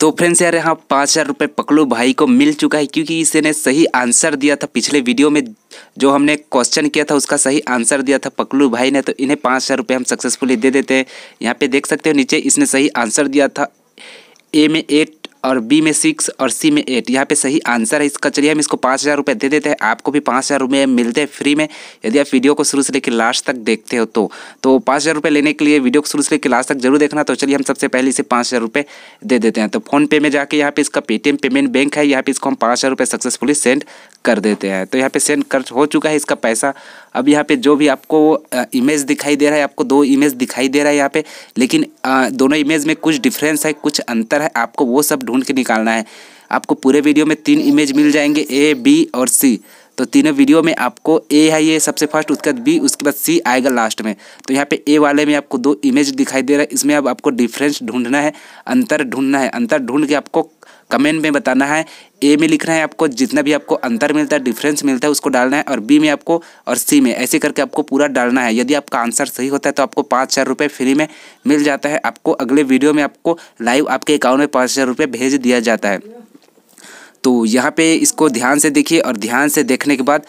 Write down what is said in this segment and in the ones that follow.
तो फ्रेंड्स यार यहाँ पाँच हज़ार रुपये पकलू भाई को मिल चुका है क्योंकि इसे ने सही आंसर दिया था पिछले वीडियो में जो हमने क्वेश्चन किया था उसका सही आंसर दिया था पकलू भाई ने तो इन्हें पाँच हज़ार रुपये हम सक्सेसफुली दे देते हैं यहाँ पे देख सकते हो नीचे इसने सही आंसर दिया था ए में एट और बी में सिक्स और सी में एट यहाँ पे सही आंसर है इसका चलिए हम इसको पाँच हज़ार रुपये दे देते हैं आपको भी पाँच हज़ार रुपये मिलते हैं फ्री में यदि आप वीडियो को शुरू से लेकर लास्ट तक देखते हो तो तो पाँच हज़ार रुपये लेने के लिए वीडियो को शुरू से लेकर लास्ट तक जरूर देखना तो चलिए हम सबसे पहले इसे पाँच हज़ार रुपये दे देते हैं तो फोनपे में जाके यहाँ पे इसका पेटीएम पेमेंट बैंक है यहाँ पे इसको हम पाँच हज़ार रुपये सक्सेसफुली सेंड कर देते हैं तो यहाँ पे सेंड खर्च हो चुका है इसका पैसा अब यहाँ पे जो भी आपको इमेज दिखाई दे रहा है आपको दो इमेज दिखाई दे रहा है यहाँ पे लेकिन दोनों इमेज में कुछ डिफरेंस है कुछ अंतर है आपको वो सब ढूंढ के निकालना है आपको पूरे वीडियो में तीन इमेज मिल जाएंगे ए बी और सी तो तीनों वीडियो में आपको ए है ये सबसे फर्स्ट उसके बाद बी उसके बाद सी आएगा लास्ट में तो यहाँ पे ए वाले में आपको दो इमेज दिखाई दे रहा है इसमें अब आपको डिफरेंस ढूंढना है अंतर ढूंढना है अंतर ढूंढ के आपको कमेंट में बताना है ए में लिखना है आपको जितना भी आपको अंतर मिलता है डिफरेंस मिलता है उसको डालना है और बी में आपको और सी में ऐसे करके आपको पूरा डालना है यदि आपका आंसर सही होता है तो आपको पाँच हज़ार रुपये फ्री में मिल जाता है आपको अगले वीडियो में आपको लाइव आपके अकाउंट में पाँच हज़ार रुपये भेज दिया जाता है तो यहाँ पे इसको ध्यान से देखिए और ध्यान से देखने के बाद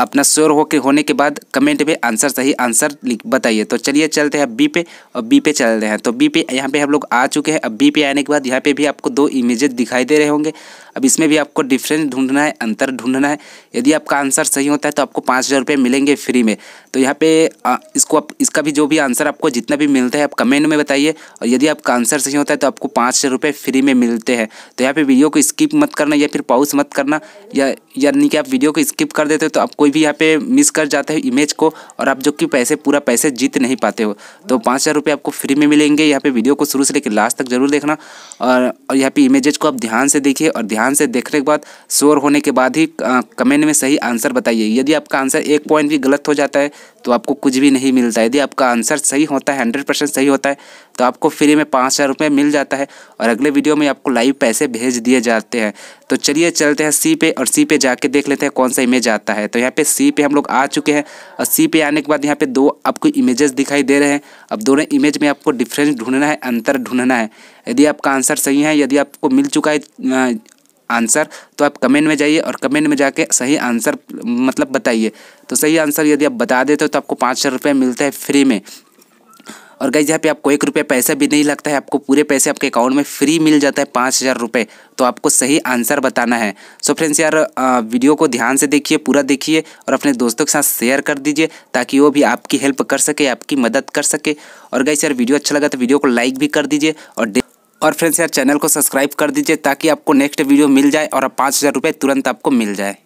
अपना श्योर होके होने के बाद कमेंट में आंसर सही आंसर बताइए तो चलिए चलते हैं बी पे और बी पे चल रहे हैं तो बी पे यहाँ पे हम लोग आ चुके हैं अब बी पे आने के बाद यहाँ पे भी आपको दो इमेजेस दिखाई दे रहे होंगे अब इसमें भी आपको डिफरेंस ढूंढना है अंतर ढूंढना है यदि आपका आंसर सही होता है तो आपको पाँच हज़ार रुपये मिलेंगे फ्री में तो यहाँ पे इसको आप इसका भी जो भी आंसर आपको जितना भी मिलता है आप कमेंट में बताइए और यदि आपका आंसर सही होता है तो आपको पाँच हज़ार रुपये फ्री में मिलते हैं तो यहाँ पर वीडियो को स्किप मत करना या फिर पाउस मत करना या यानी कि आप वीडियो को स्किप कर देते हो तो आप कोई भी यहाँ पर मिस कर जाते हो इमेज को और आप जो कि पैसे पूरा पैसे जीत नहीं पाते हो तो पाँच हज़ार रुपये आपको फ्री में मिलेंगे यहाँ पर वीडियो को शुरू से लेकर लास्ट तक जरूर देखना और यहाँ पर इमेजेज को आप ध्यान से देखिए और ध्यान ध्यान से देखने के बाद शोर होने के बाद ही कमेंट में सही आंसर बताइए यदि आपका आंसर एक पॉइंट भी गलत हो जाता है तो आपको कुछ भी नहीं मिलता है यदि आपका आंसर सही होता है हंड्रेड परसेंट सही होता है तो आपको फ्री में पाँच हज़ार रुपये मिल जाता है और अगले वीडियो में आपको लाइव पैसे भेज दिए जाते हैं तो चलिए चलते हैं सी पे और सी पे जाके देख लेते हैं कौन सा इमेज आता है तो यहाँ पे सी पे हम लोग आ चुके हैं और सी पे आने के बाद यहाँ पे दो आपको इमेजेस दिखाई दे रहे हैं अब दोनों इमेज में आपको डिफरेंस ढूंढना है अंतर ढूंढना है यदि आपका आंसर सही है यदि आपको मिल चुका है आंसर तो आप कमेंट में जाइए और कमेंट में जाके सही आंसर मतलब बताइए तो सही आंसर यदि आप बता देते हो तो आपको पाँच हज़ार रुपये मिलता है फ्री में और गई जहाँ पे आपको एक रुपये पैसा भी नहीं लगता है आपको पूरे पैसे आपके अकाउंट में फ्री मिल जाता है पाँच हज़ार रुपये तो आपको सही आंसर बताना है सो so फ्रेंड्स यार वीडियो को ध्यान से देखिए पूरा देखिए और अपने दोस्तों के साथ शेयर कर दीजिए ताकि वो भी आपकी हेल्प कर सके आपकी मदद कर सके और गई यार वीडियो अच्छा लगा तो वीडियो को लाइक भी कर दीजिए और और फ्रेंड्स यार चैनल को सब्सक्राइब कर दीजिए ताकि आपको नेक्स्ट वीडियो मिल जाए और पाँच हज़ार रुपये तुरंत आपको मिल जाए